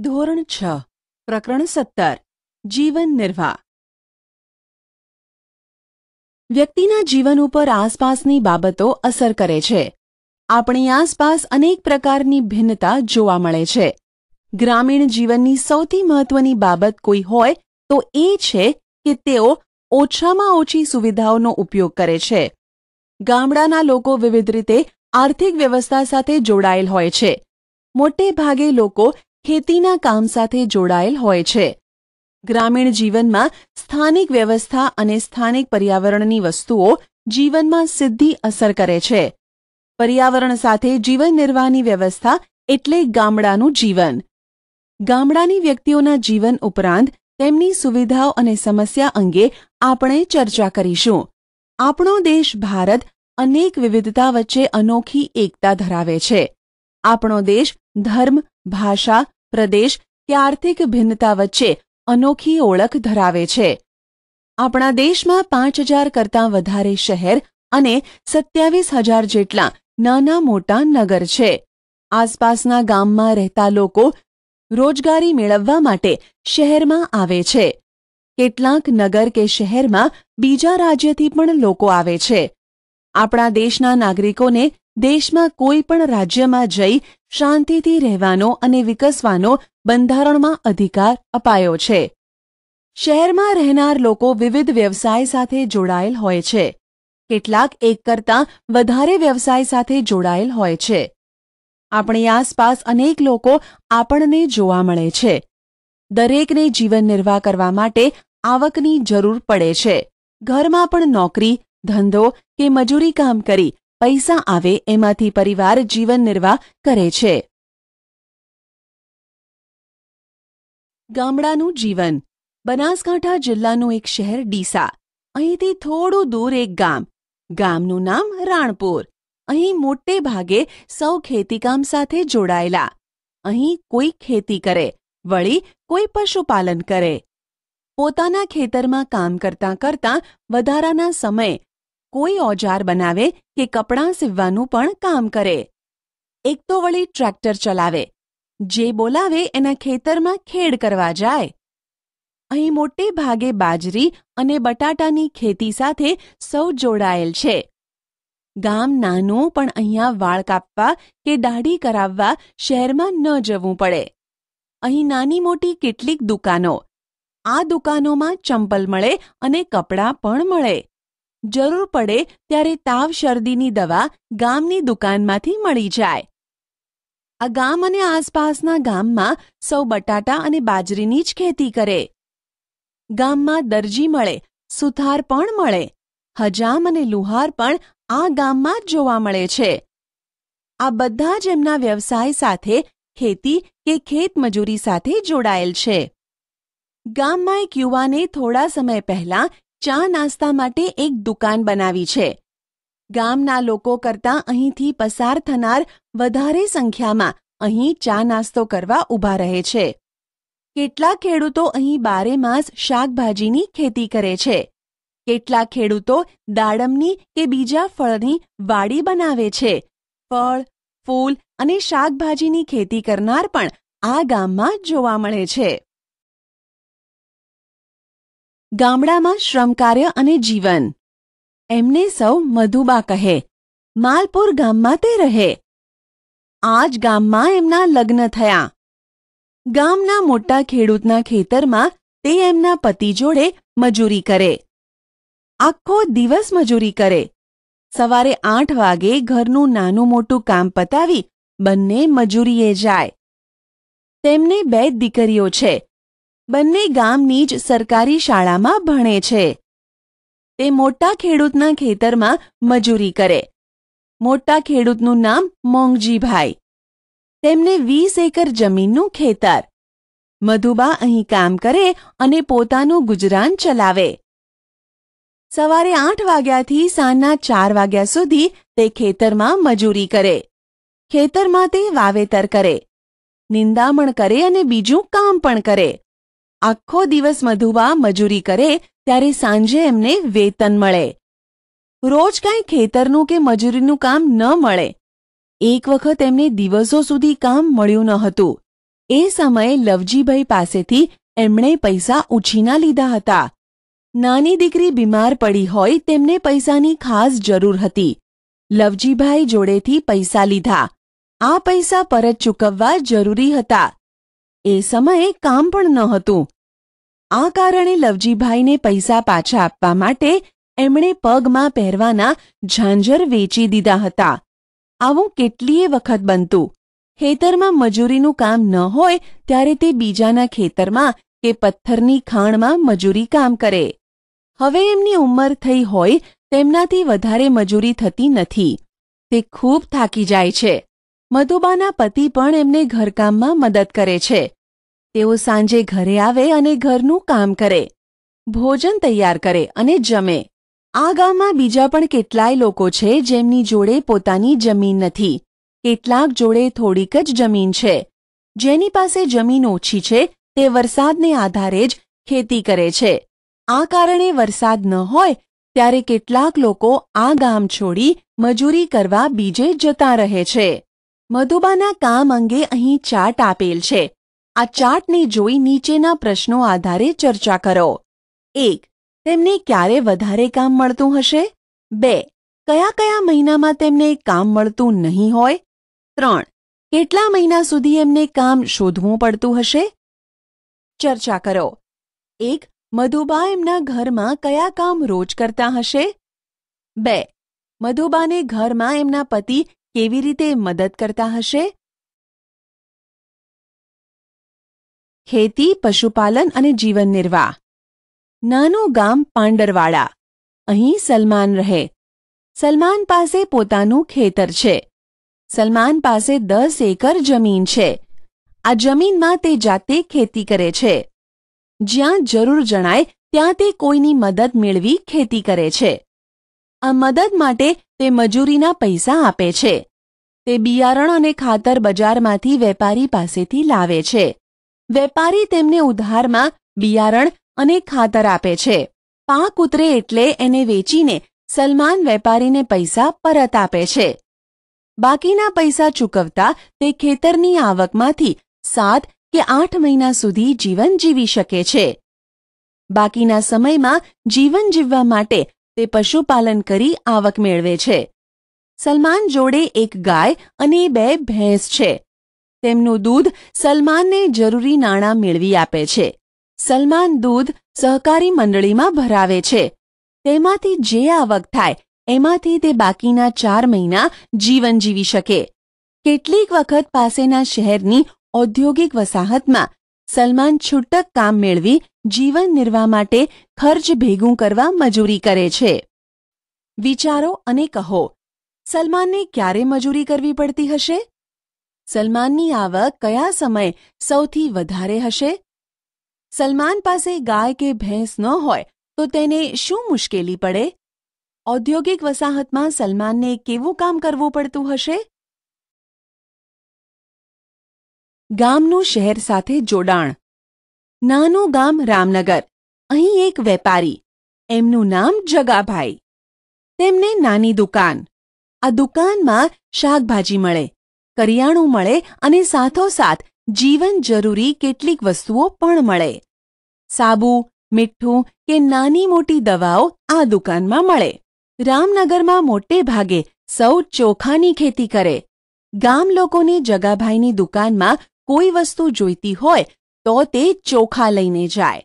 ધોરણ છ પ્રકરણ સત્તર જીવન નિર્વાહ વ્યક્તિના જીવન ઉપર આસપાસની બાબતો અસર કરે છે આપણી આસપાસ અનેક પ્રકારની ભિન્નતા જોવા મળે છે ગ્રામીણ જીવનની સૌથી મહત્વની બાબત કોઈ હોય તો એ છે કે તેઓ ઓછામાં ઓછી સુવિધાઓનો ઉપયોગ કરે છે ગામડાના લોકો વિવિધ રીતે આર્થિક વ્યવસ્થા સાથે જોડાયેલ હોય છે મોટે ભાગે લોકો ખેતીના કામ સાથે જોડાયેલ હોય છે ગ્રામીણ જીવનમાં સ્થાનિક વ્યવસ્થા અને સ્થાનિક પર્યાવરણની વસ્તુઓ જીવનમાં સિદ્ધિ અસર કરે છે પર્યાવરણ સાથે જીવન નિર્વાહની વ્યવસ્થા એટલે ગામડાનું જીવન ગામડાની વ્યક્તિઓના જીવન ઉપરાંત તેમની સુવિધાઓ અને સમસ્યા અંગે આપણે ચર્ચા કરીશું આપણો દેશ ભારત અનેક વિવિધતા વચ્ચે અનોખી એકતા ધરાવે છે આપણો દેશ ધર્મ ભાષા પ્રદેશ કે આર્થિક ભિન્નતા વચ્ચે અનોખી ઓળખ ધરાવે છે આપણા દેશમાં પાંચ હજાર કરતાં વધારે શહેર અને સત્યાવીસ હજાર જેટલા નાના મોટા નગર છે આસપાસના ગામમાં રહેતા લોકો રોજગારી મેળવવા માટે શહેરમાં આવે છે કેટલાંક નગર કે શહેરમાં બીજા રાજ્યથી પણ લોકો આવે છે આપણા દેશના નાગરિકોને દેશમાં કોઈ પણ રાજ્યમાં જઈ શાંતિથી રહેવાનો અને વિકસવાનો બંધારણમાં અધિકાર અપાયો છે શહેરમાં રહેનાર લોકો વિવિધ વ્યવસાય સાથે જોડાયેલ હોય છે કેટલાક એક કરતાં વધારે વ્યવસાય સાથે જોડાયેલ હોય છે આપણી આસપાસ અનેક લોકો આપણને જોવા મળે છે દરેકને જીવન નિર્વાહ કરવા માટે આવકની જરૂર પડે છે ઘરમાં પણ નોકરી ધંધો કે મજૂરી કામ કરી પૈસા આવે એમાંથી પરિવાર જીવન નિર્વાહ કરે છે ગામડાનું જીવન બનાસકાંઠા જિલ્લાનું એક શહેર ડીસા અહીંથી થોડું દૂર એક ગામ ગામનું નામ રાણપુર અહીં મોટે ભાગે સૌ ખેતીકામ સાથે જોડાયેલા અહીં કોઈ ખેતી કરે વળી કોઈ પશુપાલન કરે પોતાના ખેતરમાં કામ કરતાં કરતાં વધારાના સમય કોઈ ઓજાર બનાવે કે કપડાં સીવવાનું પણ કામ કરે એક તો વળી ટ્રેક્ટર ચલાવે જે બોલાવે એના ખેતરમાં ખેડ કરવા જાય અહીં મોટે ભાગે બાજરી અને બટાટાની ખેતી સાથે સૌ જોડાયેલ છે ગામ નાનું પણ અહીંયા વાળ કાપવા કે દાઢી કરાવવા શહેરમાં ન જવું પડે અહીં નાની મોટી કેટલીક દુકાનો આ દુકાનોમાં ચંપલ મળે અને કપડાં પણ મળે જરૂર પડે ત્યારે તાવ શરદીની દવા ગામની દુકાનમાંથી મળી જાય આ ગામ અને આસપાસના ગામમાં સૌ બટાટા અને બાજરીની જ ખેતી કરે ગામમાં દરજી મળે સુથાર પણ મળે હજામ અને લુહાર પણ આ ગામમાં જ જોવા મળે છે આ બધા જ એમના વ્યવસાય સાથે ખેતી કે ખેતમજૂરી સાથે જોડાયેલ છે ગામમાં એક યુવાને થોડા સમય પહેલાં ચા નાસ્તા માટે એક દુકાન બનાવી છે ગામના લોકો કરતાં અહીંથી પસાર થનાર વધારે સંખ્યામાં અહીં ચા નાસ્તો કરવા ઊભા રહે છે કેટલા ખેડૂતો અહીં બારે માસ શાકભાજીની ખેતી કરે છે કેટલા ખેડૂતો દાડમની કે બીજા ફળની વાડી બનાવે છે ફળ ફૂલ અને શાકભાજીની ખેતી કરનાર પણ આ ગામમાં જોવા મળે છે ગામડામાં શ્રમકાર્ય અને જીવન એમને સૌ મધુબા કહે માલપુર ગામમાં તે રહે આજ ગામમાં એમના લગ્ન થયા ગામના મોટા ખેડૂતના ખેતરમાં તે એમના પતિ જોડે મજૂરી કરે આખો દિવસ મજૂરી કરે સવારે આઠ વાગે ઘરનું નાનું મોટું કામ પતાવી બંને મજૂરીએ જાય તેમને બે દીકરીઓ છે બંને ગામની જ સરકારી શાળામાં ભણે છે તે મોટા ખેડૂતના ખેતરમાં મજૂરી કરે મોટા ખેડૂતનું નામ મોંગજીભાઈ તેમને વીસ એકર જમીનનું ખેતર મધુબા અહીં કામ કરે અને પોતાનું ગુજરાન ચલાવે સવારે આઠ વાગ્યાથી સાંજના ચાર વાગ્યા સુધી તે ખેતરમાં મજૂરી કરે ખેતરમાં તે વાવેતર કરે નિંદામણ કરે અને બીજું કામ પણ કરે આખો દિવસ મધુબા મજૂરી કરે ત્યારે સાંજે એમને વેતન મળે રોજ કાંઈ ખેતરનું કે મજૂરીનું કામ ન મળે એક વખત એમને દિવસો સુધી કામ મળ્યું ન હતું એ સમયે લવજીભાઈ પાસેથી એમણે પૈસા ઉછીના લીધા હતા નાની દીકરી બીમાર પડી હોય તેમને પૈસાની ખાસ જરૂર હતી લવજીભાઈ જોડેથી પૈસા લીધા આ પૈસા પરત ચૂકવવા જરૂરી હતા એ સમયે કામ પણ ન હતું આ કારણે લવજીભાઈને પૈસા પાછા આપવા માટે એમણે પગમાં પહેરવાના ઝાંઝર વેચી દીધા હતા આવું કેટલીય વખત બનતું ખેતરમાં મજૂરીનું કામ ન હોય ત્યારે તે બીજાના ખેતરમાં કે પથ્થરની ખાણમાં મજૂરી કામ કરે હવે એમની ઉંમર થઈ હોય તેમનાથી વધારે મજૂરી થતી નથી તે ખૂબ થાકી જાય છે મધુબાના પતિ પણ એમને ઘરકામમાં મદદ કરે છે તેઓ સાંજે ઘરે આવે અને ઘરનું કામ કરે ભોજન તૈયાર કરે અને જમે આ ગામમાં બીજા પણ કેટલાય લોકો છે જેમની જોડે પોતાની જમીન નથી કેટલાક જોડે થોડીક જ જમીન છે જેની પાસે જમીન ઓછી છે તે વરસાદને આધારે જ ખેતી કરે છે આ કારણે વરસાદ ન હોય ત્યારે કેટલાક લોકો આ ગામ છોડી મજૂરી કરવા બીજે જતા રહે છે મધુબાના કામ અંગે અહીં ચાર્ટ આપેલ છે આ ચાર્ટને જોઈ નીચેના પ્રશ્નો આધારે ચર્ચા કરો એક તેમને ક્યારે વધારે કામ મળતું હશે બે કયા કયા મહિનામાં તેમને કામ મળતું નહીં હોય ત્રણ કેટલા મહિના સુધી એમને કામ શોધવું પડતું હશે ચર્ચા કરો એક મધુબા એમના ઘરમાં કયા કામ રોજ કરતા હશે બે મધુબાને ઘરમાં એમના પતિ કેવી રીતે મદદ કરતા હશે ખેતી પશુપાલન અને જીવન નિર્વાહ નાનું ગામ પાંડરવાળા અહીં સલમાન રહે સલમાન પાસે પોતાનું ખેતર છે સલમાન પાસે દસ એકર જમીન છે આ જમીનમાં તે જાતે ખેતી કરે છે જ્યાં જરૂર જણાય ત્યાં તે કોઈની મદદ મેળવી ખેતી કરે છે આ મદદ માટે તે મજૂરીના પૈસા આપે છે તે બિયારણ અને ખાતર બજારમાંથી વેપારી પાસેથી લાવે છે વેપારી તેમને ઉધારમાં બિયારણ અને ખાતર આપે છે પાક ઉતરે એટલે એને વેચીને સલમાન વેપારીને પૈસા પરત આપે છે બાકીના પૈસા ચૂકવતા તે ખેતરની આવકમાંથી સાત કે આઠ મહિના સુધી જીવન જીવી શકે છે બાકીના સમયમાં જીવન જીવવા માટે તે પશુપાલન કરી આવક મેળવે છે સલમાન જોડે એક ગાય અને બે ભેંસ છે તેમનું દૂધ સલમાનને જરૂરી નાણાં મેળવી આપે છે સલમાન દૂધ સહકારી મંડળીમાં ભરાવે છે તેમાંથી જે આવક થાય એમાંથી તે બાકીના ચાર મહિના જીવન જીવી શકે કેટલીક વખત પાસેના શહેરની ઔદ્યોગિક વસાહતમાં સલમાન છૂટક કામ મેળવી જીવન નિર્વાહ માટે ખર્ચ ભેગું કરવા મજૂરી કરે છે વિચારો અને કહો સલમાનને ક્યારે મજૂરી કરવી પડતી હશે સલમાનની આવક કયા સમય સૌથી વધારે હશે સલમાન પાસે ગાય કે ભેંસ ન હોય તો તેને શું મુશ્કેલી પડે ઔદ્યોગિક વસાહતમાં સલમાનને કેવું કામ કરવું પડતું હશે ગામનું શહેર સાથે જોડાણ નાનું ગામ રામનગર અહીં એક વેપારી એમનું નામ જગાભાઈ તેમને નાની દુકાન આ દુકાનમાં શાકભાજી મળે કરિયાણું મળે અને સાથોસાથ જીવન જરૂરી કેટલીક વસ્તુઓ પણ મળે સાબુ મીઠું કે નાની મોટી દવાઓ આ દુકાનમાં મળે રામનગરમાં મોટે ભાગે સૌ ચોખાની ખેતી કરે ગામ લોકોને જગાભાઈની દુકાનમાં કોઈ વસ્તુ જોઈતી હોય તો તે ચોખા લઈને જાય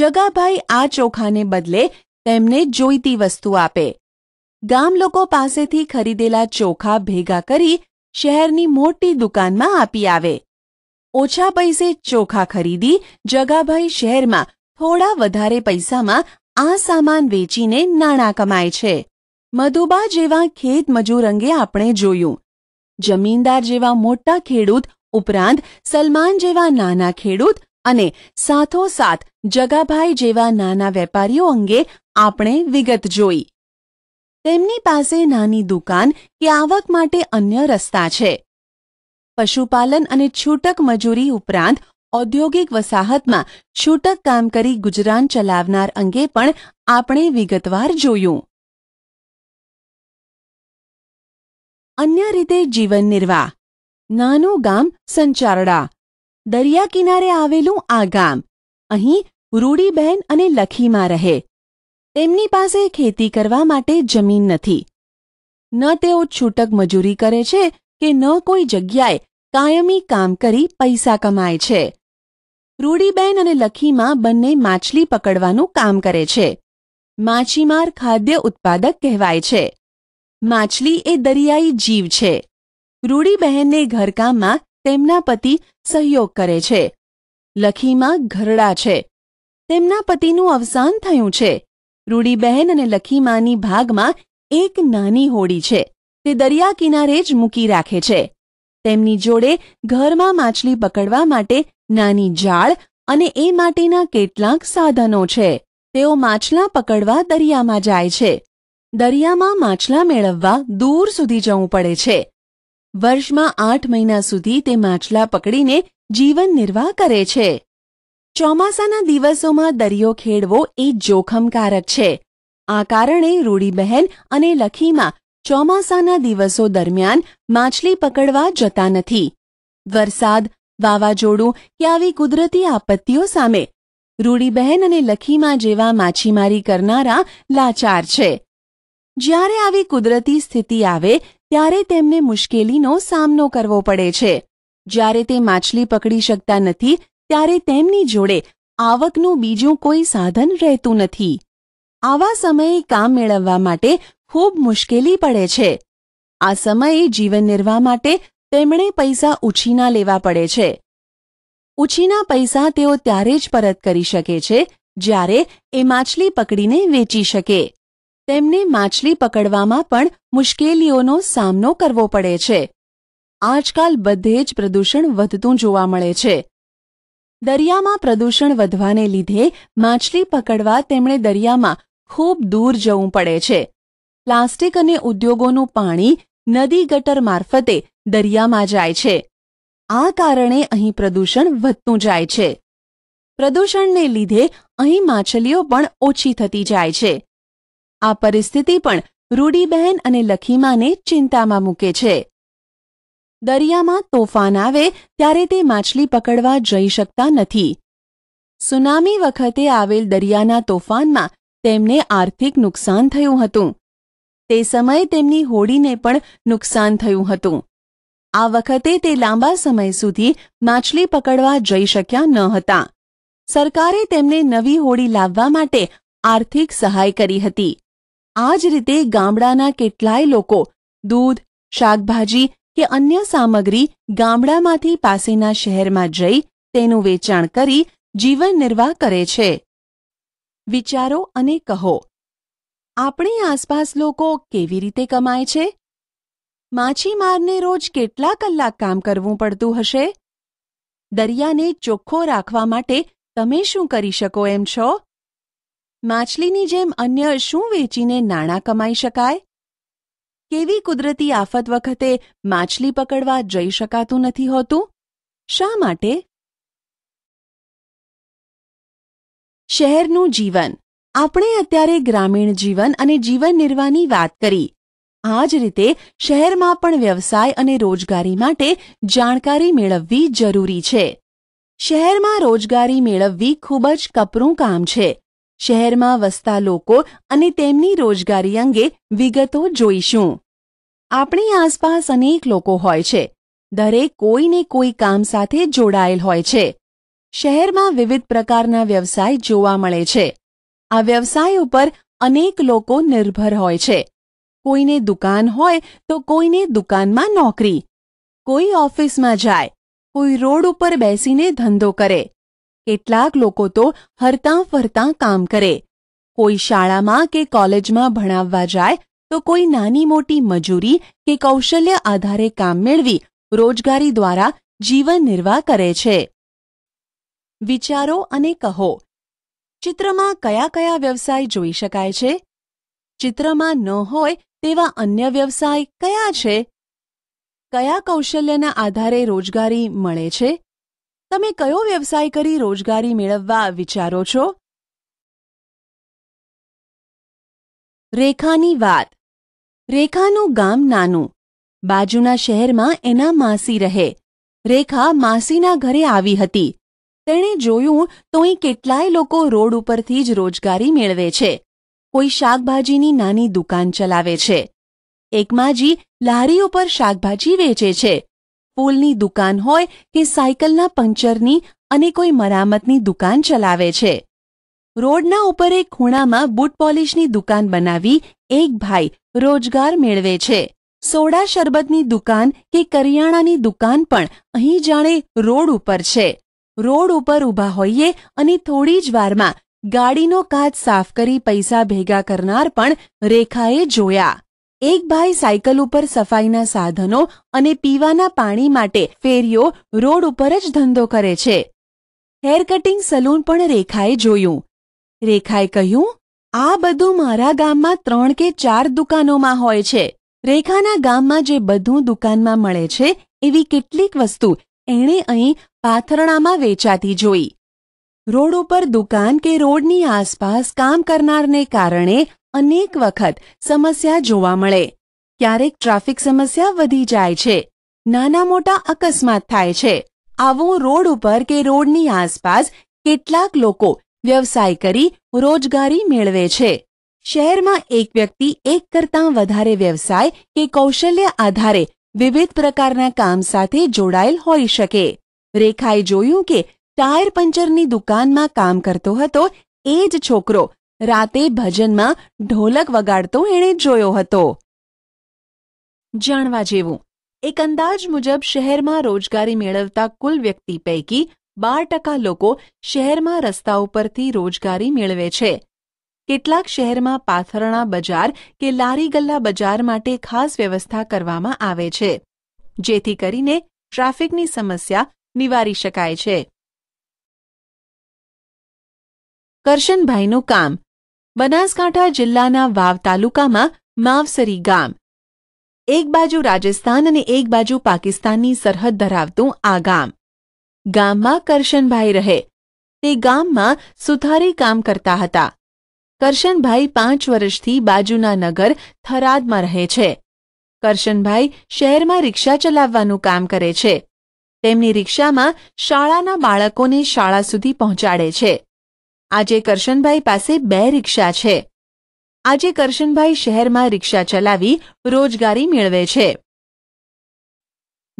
જગાભાઈ આ ચોખાને બદલે તેમને જોઈતી વસ્તુ આપે ગામ લોકો પાસેથી ખરીદેલા ચોખા ભેગા કરી શહેરની મોટી દુકાનમાં આપી આવે ઓછા પૈસે ચોખા ખરીદી જગાભાઈ શહેરમાં થોડા વધારે પૈસામાં આ સામાન વેચીને નાણાં કમાય છે મધુબા જેવા ખેત મજૂર અંગે આપણે જોયું જમીનદાર જેવા મોટા ખેડૂત ઉપરાંત સલમાન જેવા નાના ખેડૂત અને સાથોસાથ જગાભાઈ જેવા નાના વેપારીઓ અંગે આપણે વિગત જોઈ તેમની પાસે નાની દુકાન કે આવક માટે અન્ય રસ્તા છે પશુપાલન અને છૂટક મજૂરી ઉપરાંત ઔદ્યોગિક વસાહતમાં છૂટક કામ કરી ગુજરાન ચલાવનાર અંગે પણ આપણે વિગતવાર જોયું અન્ય રીતે જીવન નિર્વાહ નાનું ગામ સંચારડા દરિયા કિનારે આવેલું આ ગામ અહીં રૂડીબહેન અને લખીમાં રહે તેમની પાસે ખેતી કરવા માટે જમીન નથી ન તેઓ છૂટક મજૂરી કરે છે કે ન કોઈ જગ્યાએ કાયમી કામ કરી પૈસા કમાય છે રૂડીબહેન અને લખીમાં બંને માછલી પકડવાનું કામ કરે છે માછીમાર ખાદ્ય ઉત્પાદક કહેવાય છે માછલી એ દરિયાઈ જીવ છે રૂડીબહેનને ઘરકામમાં તેમના પતિ સહયોગ કરે છે લખીમાં ઘરડા છે તેમના પતિનું અવસાન થયું છે રૂડીબહેન અને લખીમાની ભાગમાં એક નાની હોડી છે તે દરિયા કિનારે જ મૂકી રાખે છે તેમની જોડે ઘરમાં માછલી પકડવા માટે નાની જાળ અને એ માટેના કેટલાક સાધનો છે તેઓ માછલા પકડવા દરિયામાં જાય છે દરિયામાં માછલા મેળવવા દૂર સુધી જવું પડે છે વર્ષમાં આઠ મહિના સુધી તે માછલા પકડીને જીવન નિર્વાહ કરે છે ચોમાસાના દિવસોમાં દરિયો ખેડવો એ જોખમકારક છે આ કારણે રૂડીબહેન અને લખીમાં ચોમાસાના દિવસો દરમિયાન માછલી પકડવા જતા નથી વરસાદ વાવાઝોડું કે આવી કુદરતી આપત્તિઓ સામે રૂડીબહેન અને લખીમાં જેવા માછીમારી કરનારા લાચાર છે જ્યારે આવી કુદરતી સ્થિતિ આવે ત્યારે તેમને મુશ્કેલીનો સામનો કરવો પડે છે જ્યારે તે માછલી પકડી શકતા નથી ત્યારે તેમની જોડે આવકનું બીજું કોઈ સાધન રહેતું નથી આવા સમયે કામ મેળવવા માટે ખૂબ મુશ્કેલી પડે છે આ સમયે જીવન નિર્વાહ માટે તેમણે પૈસા ઉછીના લેવા પડે છે ઉછીના પૈસા તેઓ ત્યારે જ પરત કરી શકે છે જ્યારે એ માછલી પકડીને વેચી શકે તેમને માછલી પકડવામાં પણ મુશ્કેલીઓનો સામનો કરવો પડે છે આજકાલ બધે જ પ્રદૂષણ વધતું જોવા મળે છે દરિયામાં પ્રદૂષણ વધવાને લીધે માછલી પકડવા તેમણે દરિયામાં ખૂબ દૂર જવું પડે છે પ્લાસ્ટિક અને ઉદ્યોગોનું પાણી નદી ગટર મારફતે દરિયામાં જાય છે આ કારણે અહીં પ્રદૂષણ વધતું જાય છે પ્રદૂષણને લીધે અહીં માછલીઓ પણ ઓછી થતી જાય છે આ પરિસ્થિતિ પણ રૂડીબહેન અને લખીમાને ચિંતામાં મૂકે છે દરિયામાં તોફાન આવે ત્યારે તે માછલી પકડવા જઈ શકતા નથી સુનામી વખતે આવેલ દરિયાના તોફાનમાં તેમને આર્થિક નુકસાન થયું હતું તે સમયે તેમની હોડીને પણ નુકસાન થયું હતું આ વખતે તે લાંબા સમય સુધી માછલી પકડવા જઈ શક્યા ન હતા સરકારે તેમને નવી હોડી લાવવા માટે આર્થિક સહાય કરી હતી આ જ રીતે ગામડાના કેટલાય લોકો દૂધ શાકભાજી કે અન્ય સામગ્રી ગામડામાંથી પાસેના શહેરમાં જઈ તેનું વેચાણ કરી જીવન નિર્વાહ કરે છે વિચારો અને કહો આપણી આસપાસ લોકો કેવી રીતે કમાય છે માછીમારને રોજ કેટલા કલાક કામ કરવું પડતું હશે દરિયાને ચોખ્ખો રાખવા માટે તમે શું કરી શકો એમ છો માછલીની જેમ અન્ય શું વેચીને નાણાં કમાઈ શકાય કેવી કુદરતી આફત વખતે માછલી પકડવા જઈ શકાતું નથી હોતું શા માટે શહેરનું જીવન આપણે અત્યારે ગ્રામીણ જીવન અને જીવન નિર્વાહની વાત કરી આ જ રીતે શહેરમાં પણ વ્યવસાય અને રોજગારી માટે જાણકારી મેળવવી જરૂરી છે શહેરમાં રોજગારી મેળવવી ખૂબ જ કપરું કામ છે શહેરમાં વસતા લોકો અને તેમની રોજગારી અંગે વિગતો જોઈશું આપણી આસપાસ અનેક લોકો હોય છે દરેક કોઈને કોઈ કામ સાથે જોડાયેલ હોય છે શહેરમાં વિવિધ પ્રકારના વ્યવસાય જોવા મળે છે આ વ્યવસાય ઉપર અનેક લોકો નિર્ભર હોય છે કોઈને દુકાન હોય તો કોઈને દુકાનમાં નોકરી કોઈ ઓફિસમાં જાય કોઈ રોડ ઉપર બેસીને ધંધો કરે કેટલાક લોકો તો હરતાં ફરતાં કામ કરે કોઈ શાળામાં કે કોલેજમાં ભણાવવા જાય તો કોઈ નાની મોટી મજૂરી કે કૌશલ્ય આધારે કામ મેળવી રોજગારી દ્વારા જીવન નિર્વાહ કરે છે વિચારો અને કહો ચિત્રમાં કયા કયા વ્યવસાય જોઈ શકાય છે ચિત્રમાં ન હોય તેવા અન્ય વ્યવસાય કયા છે કયા કૌશલ્યના આધારે રોજગારી મળે છે તમે કયો વ્યવસાય કરી રોજગારી મેળવવા વિચારો છો રેખાની વાત રેખાનું ગામ નાનું બાજુના શહેરમાં એના માસી રહે રેખા માસીના ઘરે આવી હતી તેણે જોયું તોય કેટલાય લોકો રોડ ઉપરથી જ રોજગારી મેળવે છે કોઈ શાકભાજીની નાની દુકાન ચલાવે છે એકમાજી લારી ઉપર શાકભાજી વેચે છે પોલની દુકાન હોય કે સાયકલના પંક્ચરની અને કોઈ મરામતની દુકાન ચલાવે છે રોડના ઉપર એક ખૂણામાં બુટ પોલિશની દુકાન બનાવી એક ભાઈ રોજગાર મેળવે છે સોડા શરબતની દુકાન કે કરિયાણાની દુકાન પણ અહીં જાણે રોડ ઉપર છે રોડ ઉપર ઊભા હોઈએ અને થોડી જ વારમાં ગાડીનો કાચ સાફ કરી પૈસા ભેગા કરનાર પણ રેખાએ જોયા એક ભાઈ સાયકલ ઉપર સફાઈના સાધનો અને પીવાના પાણી માટે ફેરીઓ રોડ ઉપર જ ધંધો કરે છે હેર કટિંગ સલૂન પણ રેખાએ જોયું રેખાએ કહ્યું આ બધું મારા ગામમાં ત્રણ કે ચાર દુકાનોમાં હોય છે રેખાના ગામમાં જે બધું દુકાનમાં મળે છે એવી કેટલીક વસ્તુ એણે અહીં પાથરણામાં વેચાતી જોઈ રોડ ઉપર દુકાન કે રોડની આસપાસ કામ કરનારને કારણે અનેક વખત સમસ્યા જોવા મળે ક્યારેક ટ્રાફિક સમસ્યા વધી જાય છે નાના મોટા અકસ્માત થાય છે આવું રોડ ઉપર કે રોડની આસપાસ કેટલાક લોકો વ્યવસાય કરી રોજગારી મેળવે છે શહેરમાં એક વ્યક્તિ એક કરતાં વધારે વ્યવસાય કે કૌશલ્ય આધારે વિવિધ પ્રકારના કામ સાથે જોડાયેલ હોઈ શકે રેખાએ જોયું કે ટાયર પંચરની દુકાનમાં કામ કરતો હતો એ જ છોકરો રાતે ભજનમાં ઢોલક વગાડતો એણે જોયો હતો જાણવા જેવું એક અંદાજ મુજબ શહેરમાં રોજગારી મેળવતા કુલ વ્યક્તિ પૈકી બાર ટકા લોકો શહેરમાં રસ્તા ઉપરથી રોજગારી મેળવે છે કેટલાક શહેરમાં પાથરણા બજાર કે લારી ગલ્લા બજાર માટે ખાસ વ્યવસ્થા કરવામાં આવે છે જેથી કરીને ટ્રાફિકની સમસ્યા નિવારી શકાય છે કરશનભાઈનું કામ બનાસકાંઠા જિલ્લાના વાવ તાલુકામાં માવસરી ગામ એક બાજુ રાજસ્થાન અને એક બાજુ પાકિસ્તાનની સરહદ ધરાવતું આ ગામ ગામમાં કરશનભાઈ રહે તે ગામમાં સુથારી કામ કરતા હતા કરશનભાઈ પાંચ વર્ષથી બાજુના નગર થરાદમાં રહે છે કરશનભાઈ શહેરમાં રિક્ષા ચલાવવાનું કામ કરે છે તેમની રિક્ષામાં શાળાના બાળકોને શાળા સુધી પહોંચાડે છે આજે કરશનભાઈ પાસે બે રિક્ષા છે આજે કરશનભાઈ શહેરમાં રિક્ષા ચલાવી રોજગારી મેળવે છે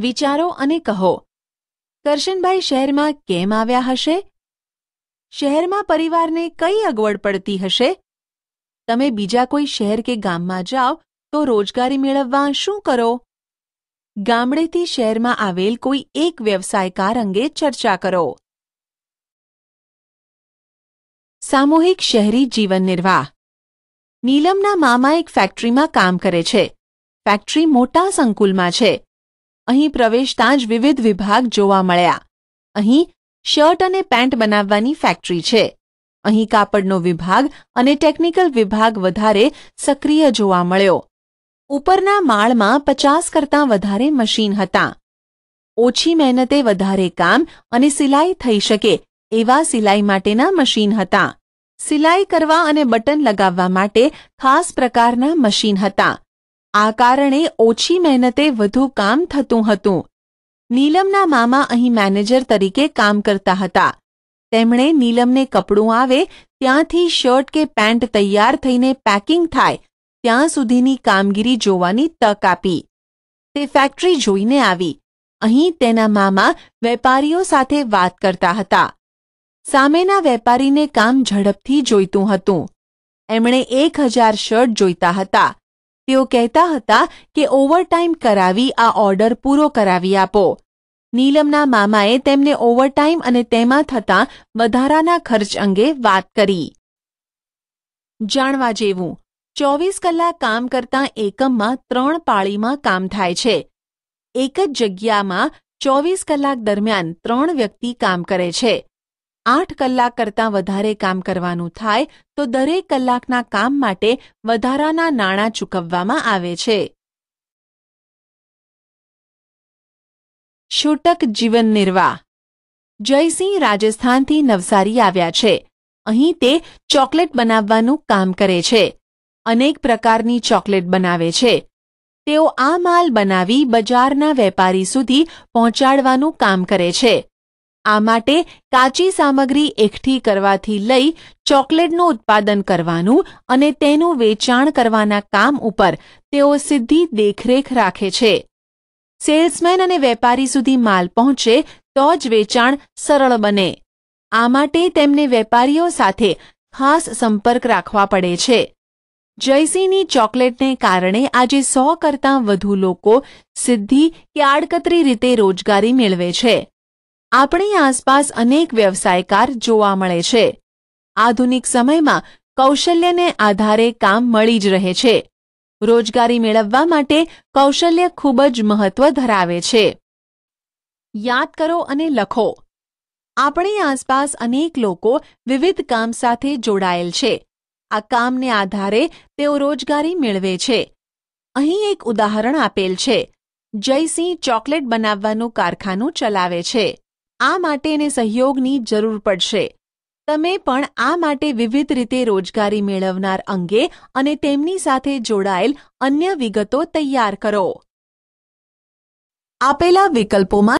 વિચારો અને કહો કરશનભાઈ શહેરમાં કેમ આવ્યા હશે શહેરમાં પરિવારને કઈ અગવડ પડતી હશે તમે બીજા કોઈ શહેર કે ગામમાં જાઓ તો રોજગારી મેળવવા શું કરો ગામડેથી શહેરમાં આવેલ કોઈ એક વ્યવસાયકાર અંગે ચર્ચા કરો સામૂહિક શહેરી જીવન નિર્વાહ નીલમના મામા એક ફેક્ટરીમાં કામ કરે છે ફેક્ટરી મોટા સંકુલમાં છે અહીં પ્રવેશતા જ વિવિધ વિભાગ જોવા મળ્યા અહીં શર્ટ અને પેન્ટ બનાવવાની ફેક્ટરી છે અહીં કાપડનો વિભાગ અને ટેકનિકલ વિભાગ વધારે સક્રિય જોવા મળ્યો ઉપરના માળમાં પચાસ કરતાં વધારે મશીન હતા ઓછી મહેનતે વધારે કામ અને સિલાઈ થઈ શકે એવા સિલાઈ માટેના મશીન હતા સિલાઈ કરવા અને બટન લગાવવા માટે ખાસ પ્રકારના મશીન હતા આ કારણે ઓછી મહેનતે વધુ કામ થતું હતું નીલમના મામા અહીં મેનેજર તરીકે કામ કરતા હતા તેમણે નીલમને કપડું આવે ત્યાંથી શર્ટ કે પેન્ટ તૈયાર થઈને પેકિંગ થાય ત્યાં સુધીની કામગીરી જોવાની તક આપી તે ફેક્ટરી જોઈને આવી અહીં તેના મામા વેપારીઓ સાથે વાત કરતા હતા સામેના વેપારીને કામ ઝડપથી જોઈતું હતું એમણે એક હજાર શર્ટ જોઈતા હતા તેઓ કહેતા હતા કે ઓવરટાઈમ કરાવી આ ઓર્ડર પૂરો કરાવી આપો નીલમના મામાએ તેમને ઓવરટાઈમ અને તેમાં થતા વધારાના ખર્ચ અંગે વાત કરી જાણવા જેવું ચોવીસ કલાક કામ કરતા એકમમાં ત્રણ પાળીમાં કામ થાય છે એક જ જગ્યામાં ચોવીસ કલાક દરમિયાન ત્રણ વ્યક્તિ કામ કરે છે આઠ કલાક કરતાં વધારે કામ કરવાનું થાય તો દરેક કલાકના કામ માટે વધારાના નાણાં ચૂકવવામાં આવે છે છૂટક જીવન નિર્વાહ જયસિંહ રાજસ્થાનથી નવસારી આવ્યા છે અહીં તે ચોકલેટ બનાવવાનું કામ કરે છે અનેક પ્રકારની ચોકલેટ બનાવે છે તેઓ આ માલ બનાવી બજારના વેપારી સુધી પહોંચાડવાનું કામ કરે છે આ માટે કાચી સામગ્રી એકઠી કરવાથી લઈ ચોકલેટનું ઉત્પાદન કરવાનું અને તેનું વેચાણ કરવાના કામ ઉપર તેઓ સીધી દેખરેખ રાખે છે સેલ્સમેન અને વેપારી સુધી માલ પહોંચે તો જ વેચાણ સરળ બને આ માટે તેમને વેપારીઓ સાથે ખાસ સંપર્ક રાખવા પડે છે જયસિંહની ચોકલેટને કારણે આજે સો કરતાં વધુ લોકો સિદ્ધિ કે આડકતરી રીતે રોજગારી મેળવે છે આપણી આસપાસ અનેક વ્યવસાયકાર જોવા મળે છે આધુનિક સમયમાં કૌશલ્યને આધારે કામ મળી જ રહે છે રોજગારી મેળવવા માટે કૌશલ્ય ખૂબ જ મહત્વ ધરાવે છે યાદ કરો અને લખો આપણી આસપાસ અનેક લોકો વિવિધ કામ સાથે જોડાયેલ છે આ કામને આધારે તેઓ રોજગારી મેળવે છે અહીં એક ઉદાહરણ આપેલ છે જયસિંહ ચોકલેટ બનાવવાનું કારખાનું ચલાવે છે આ માટેને સહયોગની જરૂર પડશે તમે પણ આ માટે વિવિધ રીતે રોજગારી મેળવનાર અંગે અને તેમની સાથે જોડાયેલ અન્ય વિગતો તૈયાર કરો આપેલા વિકલ્પોમાં